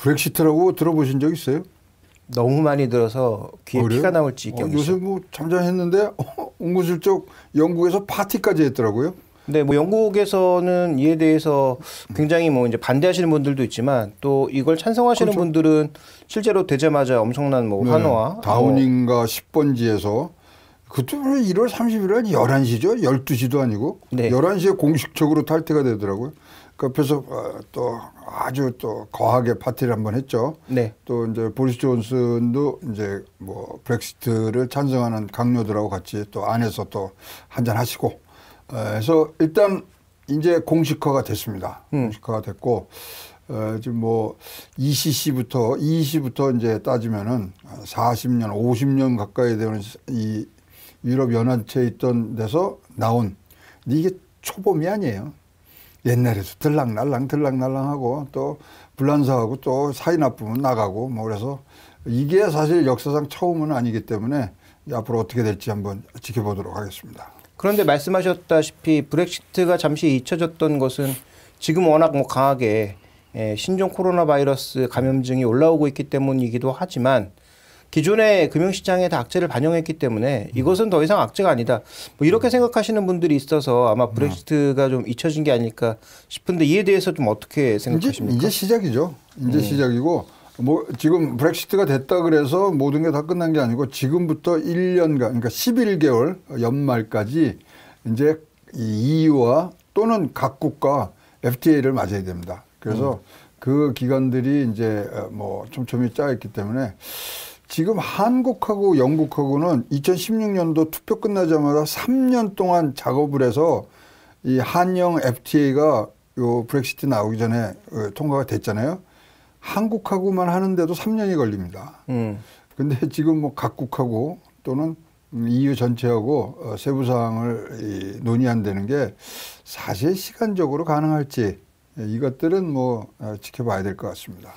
브렉시트라고 들어보신 적 있어요? 너무 많이 들어서 귀에 어려요? 아, 피가 나올지 어, 요새 뭐 잠잠했는데 어, 구슬쩍 영국에서 파티까지 했더라고요. 네, 뭐 영국에서는 이에 대해서 굉장히 뭐 이제 반대하시는 분들도 있지만 또 이걸 찬성하시는 그렇죠. 분들은 실제로 되자마자 엄청난 뭐 네. 환호와 네, 다우닝과 어. 뭐, 10번지에서 그쪽으로 1월 30일은 11시죠. 12시도 아니고. 네. 11시에 공식적으로 탈퇴가 되더라고요. 그 그러니까 옆에서 어, 또 아주 또 거하게 파티를 한 번 했죠. 네. 또 이제 보리스 존슨도 이제 뭐 브렉시트를 찬성하는 강요들하고 같이 또 안에서 또 한잔 하시고 어, 해서 일단 이제 공식화가 됐습니다. 음. 공식화가 됐고 어, 지금 뭐2 0시부터2 0시부터 이제 따지면은 40년, 50년 가까이 되는 이 유럽 연합체에 있던 데서 나온 이게 초범이 아니에요. 옛날에도 들락날랑 들락날랑하고 또 불란서하고 또 사이 나쁘면 나가고 뭐 그래서 이게 사실 역사상 처음은 아니기 때문에 앞으로 어떻게 될지 한번 지켜보도록 하겠습니다. 그런데 말씀하셨다시피 브렉시트가 잠시 잊혀졌던 것은 지금 워낙 뭐 강하게 예, 신종 코로나 바이러스 감염증이 올라오고 있기 때문이기도 하지만 기존의 금융시장에 다 악재를 반영했기 때문에 이것은 더 이상 악재가 아니다. 뭐 이렇게 음. 생각하시는 분들이 있어서 아마 음. 브렉시트가 좀 잊혀진 게 아닐까 싶은데 이에 대해서 좀 어떻게 생각하십니까? 이제, 이제 시작이죠. 이제 음. 시작이고 뭐 지금 브렉시트가 됐다 그래서 모든 게 다 끝난 게 아니고 지금부터 1년간 그러니까 11개월 연말까지 이제 EU와 또는 각국과 FTA를 맞아야 됩니다. 그래서 음. 그 기간들이 이제 어, 뭐 촘촘히 짜였기 때문에 지금 한국하고 영국하고는 2016년도 투표 끝나자마자 3년 동안 작업을 해서 이 한영 FTA가 요 브렉시트 나오기 전에 어, 통과가 됐잖아요. 한국하고만 하는데도 3년이 걸립니다. 음. 근데 지금 뭐 각국하고 또는 EU 전체하고 어, 세부 사항을 논의한다는 게 사실 시간적으로 가능할지 예, 이것들은 뭐 어, 지켜봐야 될 것 같습니다.